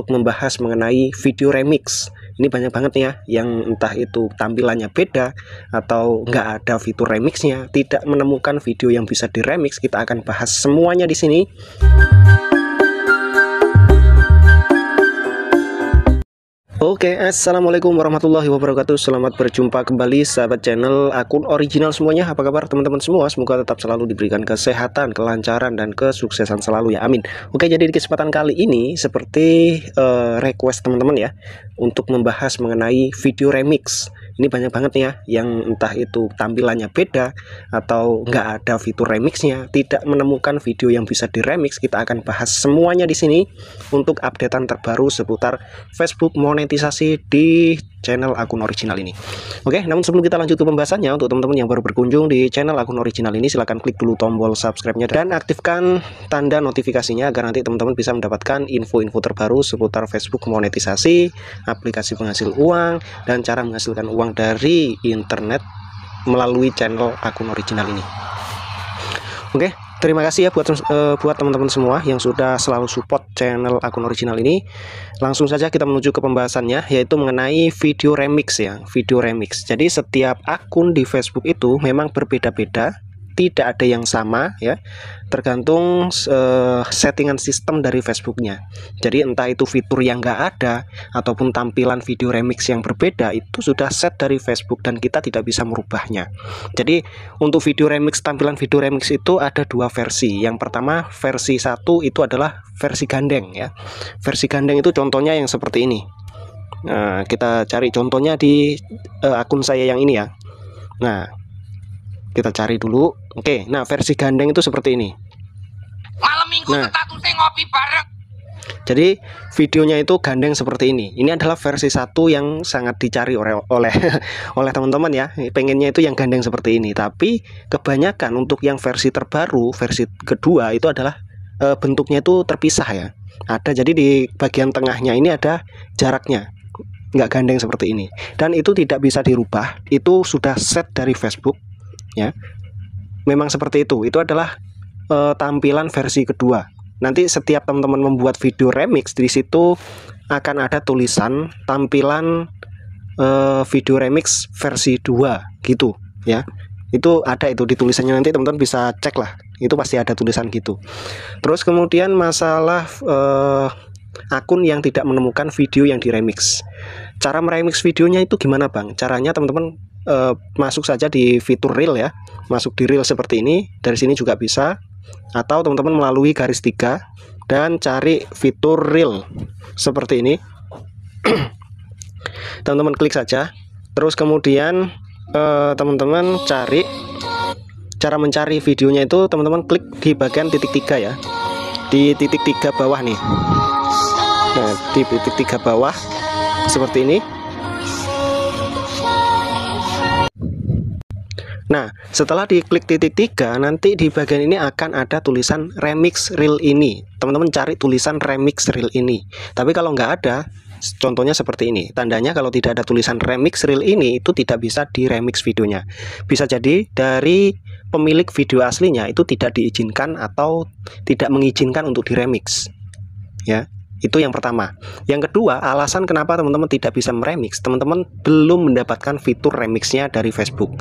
untuk membahas mengenai video remix. Ini banyak banget ya yang entah itu tampilannya beda atau nggak ada fitur remixnya, tidak menemukan video yang bisa diremix. Kita akan bahas semuanya di sini. Oke, okay, Assalamualaikum warahmatullahi wabarakatuh Selamat berjumpa kembali sahabat channel akun original semuanya Apa kabar teman-teman semua? Semoga tetap selalu diberikan kesehatan, kelancaran, dan kesuksesan selalu ya Amin Oke, okay, jadi di kesempatan kali ini seperti uh, request teman-teman ya untuk membahas mengenai video remix ini banyak banget ya yang entah itu tampilannya beda atau nggak ada fitur remixnya tidak menemukan video yang bisa diremix kita akan bahas semuanya di sini untuk updatean terbaru seputar Facebook monetisasi di channel akun original ini Oke namun sebelum kita lanjut ke pembahasannya untuk teman-teman yang baru berkunjung di channel akun original ini silahkan klik dulu tombol subscribe-nya dan aktifkan tanda notifikasinya agar nanti teman-teman bisa mendapatkan info-info terbaru seputar Facebook monetisasi aplikasi penghasil uang, dan cara menghasilkan uang dari internet melalui channel akun original ini. Oke, terima kasih ya buat uh, buat teman-teman semua yang sudah selalu support channel akun original ini. Langsung saja kita menuju ke pembahasannya yaitu mengenai video remix ya, video remix. Jadi setiap akun di Facebook itu memang berbeda-beda tidak ada yang sama ya tergantung uh, settingan sistem dari Facebooknya jadi entah itu fitur yang nggak ada ataupun tampilan video remix yang berbeda itu sudah set dari Facebook dan kita tidak bisa merubahnya jadi untuk video remix tampilan video remix itu ada dua versi yang pertama versi satu itu adalah versi gandeng ya versi gandeng itu contohnya yang seperti ini nah, kita cari contohnya di uh, akun saya yang ini ya nah kita cari dulu oke nah versi gandeng itu seperti ini malam minggu nah, ngopi bareng jadi videonya itu gandeng seperti ini ini adalah versi satu yang sangat dicari oleh oleh oleh teman-teman ya pengennya itu yang gandeng seperti ini tapi kebanyakan untuk yang versi terbaru versi kedua itu adalah e, bentuknya itu terpisah ya ada jadi di bagian tengahnya ini ada jaraknya nggak gandeng seperti ini dan itu tidak bisa dirubah itu sudah set dari Facebook ya memang seperti itu itu adalah e, tampilan versi kedua nanti setiap teman-teman membuat video remix di situ akan ada tulisan tampilan e, video remix versi 2 gitu ya itu ada itu di tulisannya nanti teman-teman bisa cek lah itu pasti ada tulisan gitu terus kemudian masalah e, akun yang tidak menemukan video yang diremix cara meremix videonya itu gimana bang caranya teman-teman Eh, masuk saja di fitur reel ya masuk di reel seperti ini dari sini juga bisa atau teman-teman melalui garis tiga dan cari fitur reel seperti ini teman-teman klik saja terus kemudian eh, teman-teman cari cara mencari videonya itu teman-teman klik di bagian titik tiga ya di titik tiga bawah nih nah di titik tiga bawah seperti ini Nah, setelah diklik titik tiga, nanti di bagian ini akan ada tulisan remix reel ini. Teman-teman cari tulisan remix reel ini. Tapi kalau nggak ada, contohnya seperti ini. Tandanya kalau tidak ada tulisan remix reel ini, itu tidak bisa di remix videonya. Bisa jadi dari pemilik video aslinya itu tidak diizinkan atau tidak mengizinkan untuk di remix. Ya, itu yang pertama. Yang kedua, alasan kenapa teman-teman tidak bisa meremix, teman-teman belum mendapatkan fitur remixnya dari Facebook.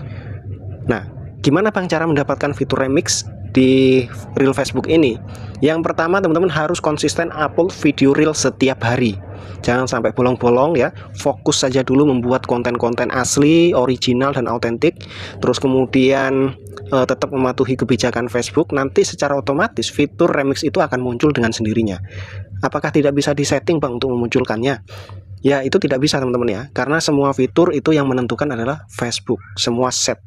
Nah, gimana Bang cara mendapatkan fitur remix di Reel Facebook ini? Yang pertama, teman-teman harus konsisten upload video real setiap hari. Jangan sampai bolong-bolong ya. Fokus saja dulu membuat konten-konten asli, original dan autentik. Terus kemudian eh, tetap mematuhi kebijakan Facebook. Nanti secara otomatis fitur remix itu akan muncul dengan sendirinya. Apakah tidak bisa disetting Bang untuk memunculkannya? Ya, itu tidak bisa teman-teman ya. Karena semua fitur itu yang menentukan adalah Facebook. Semua set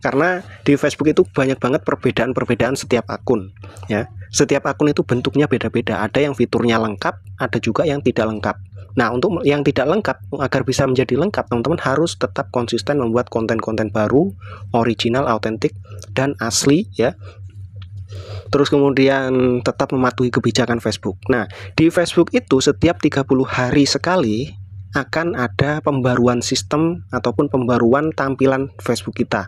karena di Facebook itu banyak banget perbedaan-perbedaan setiap akun ya setiap akun itu bentuknya beda-beda ada yang fiturnya lengkap ada juga yang tidak lengkap nah untuk yang tidak lengkap agar bisa menjadi lengkap teman-teman harus tetap konsisten membuat konten-konten baru original autentik dan asli ya Terus kemudian tetap mematuhi kebijakan Facebook. Nah, di Facebook itu setiap 30 hari sekali akan ada pembaruan sistem ataupun pembaruan tampilan Facebook kita.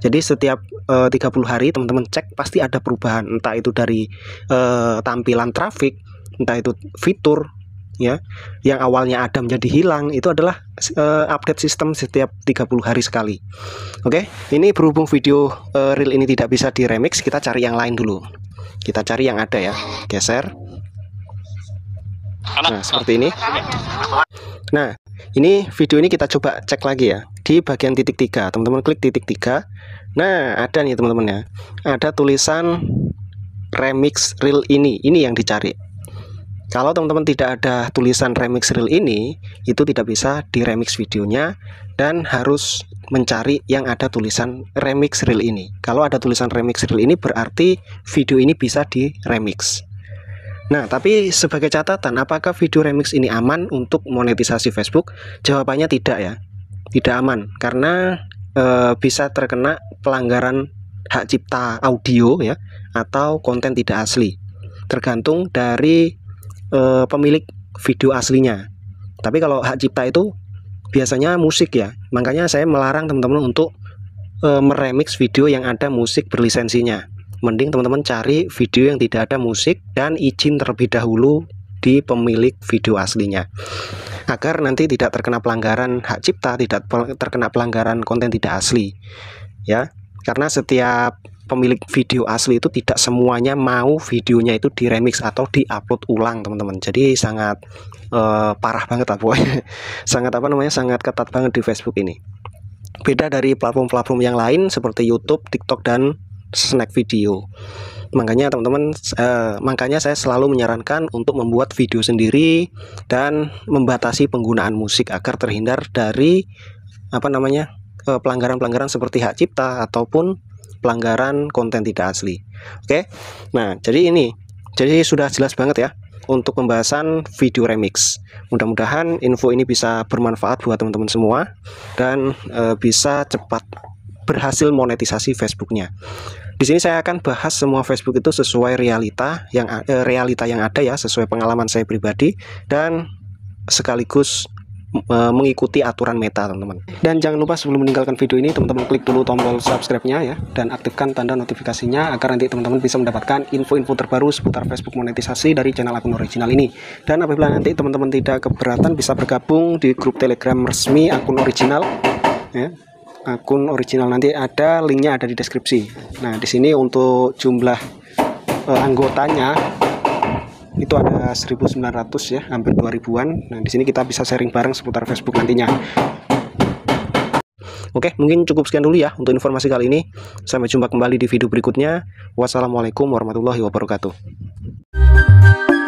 Jadi setiap e, eh, 30 hari teman-teman cek pasti ada perubahan, entah itu dari e, tampilan traffic, entah itu fitur ya, yang awalnya ada menjadi hilang itu adalah e, update sistem setiap 30 hari sekali. Oke, ini berhubung video e, reel ini tidak bisa diremix, kita cari yang lain dulu. Kita cari yang ada ya. Geser. Nah, seperti ini. Nah, ini video ini kita coba cek lagi ya di bagian titik tiga. Teman-teman klik titik tiga. Nah, ada nih teman-teman ya. Ada tulisan remix reel ini. Ini yang dicari. Kalau teman-teman tidak ada tulisan remix reel ini, itu tidak bisa di remix videonya dan harus mencari yang ada tulisan remix reel ini. Kalau ada tulisan remix reel ini berarti video ini bisa di remix. Nah, tapi sebagai catatan, apakah video remix ini aman untuk monetisasi Facebook? Jawabannya tidak ya, tidak aman karena e, bisa terkena pelanggaran hak cipta audio ya atau konten tidak asli, tergantung dari e, pemilik video aslinya. Tapi kalau hak cipta itu biasanya musik ya, makanya saya melarang teman-teman untuk e, meremix video yang ada musik berlisensinya mending teman-teman cari video yang tidak ada musik dan izin terlebih dahulu di pemilik video aslinya agar nanti tidak terkena pelanggaran hak cipta tidak terkena pelanggaran konten tidak asli ya karena setiap pemilik video asli itu tidak semuanya mau videonya itu diremix atau di upload ulang teman-teman jadi sangat uh, parah banget lah pokoknya sangat apa namanya sangat ketat banget di Facebook ini beda dari platform-platform yang lain seperti YouTube, TikTok dan snack video makanya teman-teman eh, makanya saya selalu menyarankan untuk membuat video sendiri dan membatasi penggunaan musik agar terhindar dari apa namanya eh, pelanggaran-pelanggaran eh, seperti hak cipta ataupun pelanggaran konten tidak asli oke nah jadi ini jadi sudah jelas banget ya untuk pembahasan video remix mudah-mudahan info ini bisa bermanfaat buat teman-teman semua dan eh, bisa cepat berhasil monetisasi Facebooknya. Di sini saya akan bahas semua Facebook itu sesuai realita yang eh, realita yang ada ya, sesuai pengalaman saya pribadi dan sekaligus eh, mengikuti aturan Meta, teman-teman. Dan jangan lupa sebelum meninggalkan video ini, teman-teman klik dulu tombol subscribe-nya ya dan aktifkan tanda notifikasinya agar nanti teman-teman bisa mendapatkan info-info terbaru seputar Facebook monetisasi dari channel akun original ini. Dan apabila nanti teman-teman tidak keberatan bisa bergabung di grup Telegram resmi akun original ya akun original nanti ada linknya ada di deskripsi nah di sini untuk jumlah uh, anggotanya itu ada 1900 ya hampir 2000-an nah di sini kita bisa sharing bareng seputar Facebook nantinya Oke, mungkin cukup sekian dulu ya untuk informasi kali ini. Sampai jumpa kembali di video berikutnya. Wassalamualaikum warahmatullahi wabarakatuh.